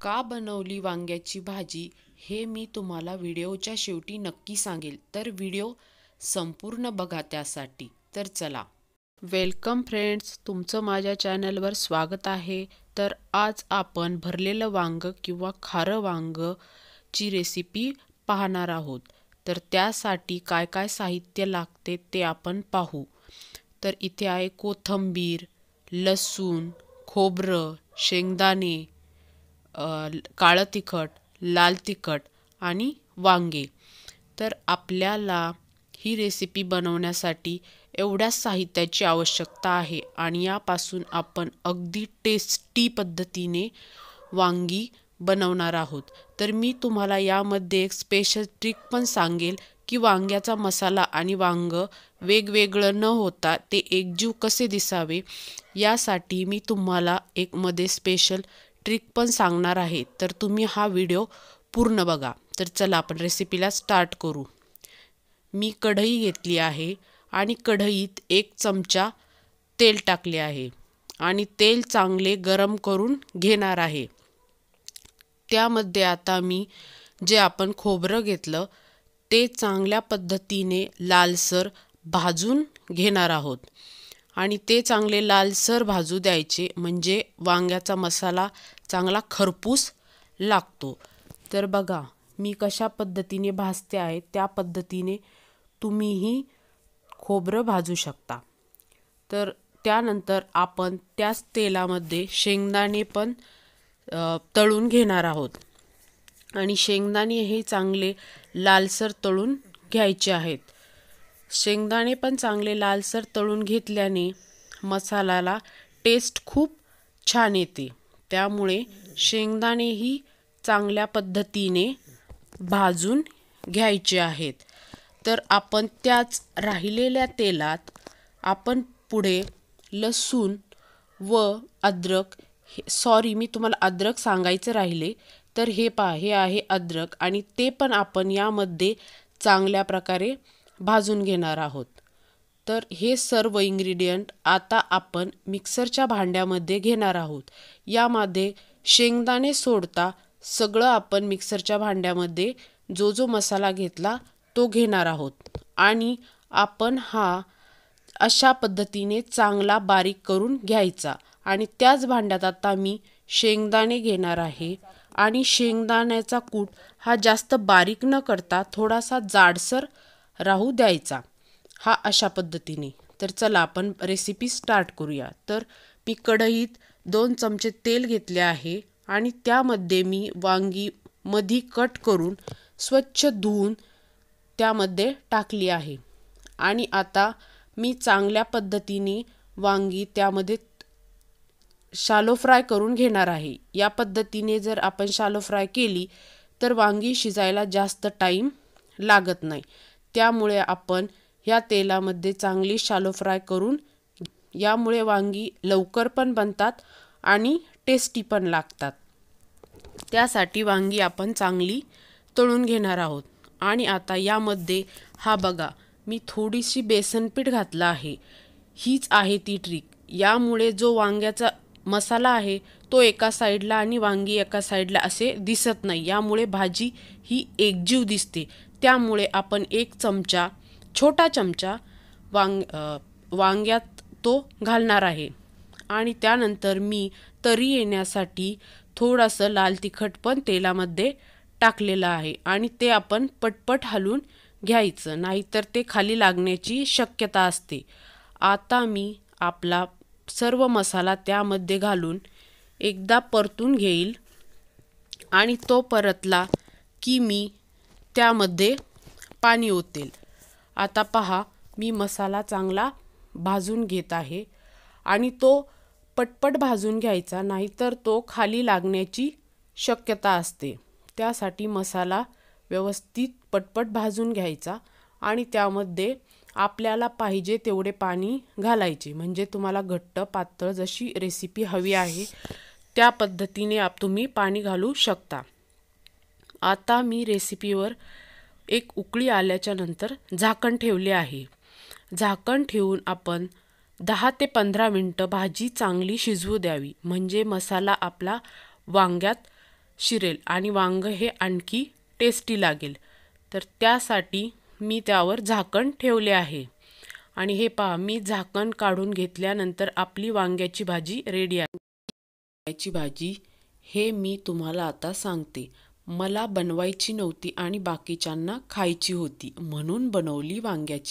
का बनवली वांग्याची भाजी हे मी तुम्हाला व्हिडिओच्या शेवटी नक्की सांगेल तर व्हिडिओ संपूर्ण बघा त्यासाठी तर चला वेलकम फ्रेंड्स तुमचं माझ्या चॅनलवर स्वागत आहे तर आज आपण भरलेलं वांग किंवा खारं वांग ची रेसिपी पाहणार आहोत तर त्यासाठी काय काय साहित्य लागते ते आपण पाहू तर इथे आहे कोथंबीर लसूण खोबरं शेंगदाणे काळं तिखट लाल तिखट आणि वांगे तर आपल्याला ही रेसिपी बनवण्यासाठी एवढ्या साहित्याची आवश्यकता आहे आणि यापासून आपण अगदी टेस्टी पद्धतीने वांगी बनवणार आहोत तर मी तुम्हाला यामध्ये एक स्पेशल ट्रिक पण सांगेल की वांग्याचा मसाला आणि वांग वेगवेगळं न होता ते एकजीव कसे दिसावे यासाठी मी तुम्हाला एकमध्ये स्पेशल ट्रिक पण सांगणार आहे तर तुम्ही हा व्हिडिओ पूर्ण बघा तर चला आपण रेसिपीला स्टार्ट करू मी कढई घेतली आहे आणि कढईत एक चमचा तेल टाकले आहे आणि तेल चांगले गरम करून घेणार आहे त्यामध्ये आता मी जे आपण खोबरं घेतलं ते चांगल्या पद्धतीने लालसर भाजून घेणार आहोत आणि ते चांगले लालसर भाजू द्यायचे म्हणजे वांग्याचा मसाला चांगला खरपूस लागतो तर बघा मी कशा पद्धतीने भाजते आहे त्या पद्धतीने तुम्हीही खोबरं भाजू शकता तर त्यानंतर आपण त्याच तेलामध्ये शेंगदाणे पण तळून घेणार आहोत आणि शेंगदाणे हे चांगले लालसर तळून घ्यायचे आहेत शेंगदाणे पण चांगले लालसर तळून घेतल्याने मसाल्याला टेस्ट खूप छान येते त्यामुळे शेंगदाणेही चांगल्या पद्धतीने भाजून घ्यायचे आहेत तर आपण त्याच राहिलेल्या तेलात आपण पुढे लसूण व अद्रक सॉरी मी तुम्हाला अद्रक सांगायचं राहिले तर हे पहा हे आहे अद्रक आणि ते पण आपण यामध्ये चांगल्या प्रकारे भाजून घेणार आहोत तर हे सर्व इंग्रेडियंट आता आपण मिक्सरच्या भांड्यामध्ये घेणार आहोत यामध्ये शेंगदाणे सोडता सगळं आपण मिक्सरच्या भांड्यामध्ये जो जो मसाला घेतला तो घेणार आहोत आणि आपण हा अशा पद्धतीने चांगला बारीक करून घ्यायचा आणि त्याच भांड्यात आता मी शेंगदाणे घेणार आहे आणि शेंगदाण्याचा कूट हा जास्त बारीक न करता थोडासा जाडसर राहू द्यायचा हा अशा पद्धतीने तर चला आपण रेसिपी स्टार्ट करूया तर मी कढईत दोन चमचे तेल घेतले आहे आणि त्यामध्ये मी वांगी मधी कट करून स्वच्छ धुवून त्यामध्ये टाकली आहे आणि आता मी चांगल्या पद्धतीने वांगी त्यामध्ये शालो फ्राय करून घेणार आहे या पद्धतीने जर आपण शालो फ्राय केली तर वांगी शिजायला जास्त टाईम लागत नाही त्यामुळे आपण या तेलामध्ये चांगली शालो फ्राय करून यामुळे वांगी लवकर पण बनतात आणि टेस्टी पण लागतात त्यासाठी वांगी आपण चांगली तळून घेणार आहोत आणि आता यामध्ये हा बघा मी थोडीशी बेसनपीठ घातलं आहे हीच आहे ती ट्रिक यामुळे जो वांग्याचा मसाला आहे तो एका साईडला आणि वांगी एका साईडला असे दिसत नाही यामुळे भाजी ही एकजीव दिसते त्यामुळे आपण एक चमचा छोटा चमचा वांग वांग्यात तो घालणार आहे आणि त्यानंतर मी तरी येण्यासाठी थोडंसं लाल तिखट पण तेलामध्ये टाकलेलं आहे आणि ते आपण पटपट हलून घ्यायचं नाहीतर ते खाली लागण्याची शक्यता असते आता मी आपला सर्व मसाला त्यामध्ये घालून एकदा परतून घेईल आणि तो परतला की मी त्यामध्ये पाणी ओतेल आता पहा मी मसाला चांगला भाजून घेत आहे आणि तो पटपट भाजून घ्यायचा नाहीतर तो खाली लागण्याची शक्यता असते त्यासाठी मसाला व्यवस्थित पटपट भाजून घ्यायचा आणि त्यामध्ये आपल्याला पाहिजे तेवढे पाणी घालायचे म्हणजे तुम्हाला घट्ट पातळ जशी रेसिपी हवी आहे त्या पद्धतीने आप तुम्ही पाणी घालू शकता आता मी रेसिपीवर एक उकळी आल्याच्या नंतर झाकण ठेवले आहे झाकण ठेवून आपण दहा ते पंधरा मिनटं भाजी चांगली शिजवू द्यावी म्हणजे मसाला आपला वांग्यात शिरेल आणि वांग हे आणखी टेस्टी लागेल तर त्यासाठी मी त्यावर झाकण ठेवले आहे आणि हे पहा मी झाकण काढून घेतल्यानंतर आपली वांग्याची भाजी रेडी आहे वांग्याची भाजी हे मी तुम्हाला आता सांगते मला बनवायची नव्हती आणि बाकीच्यांना खायची होती म्हणून बनवली वांग्याची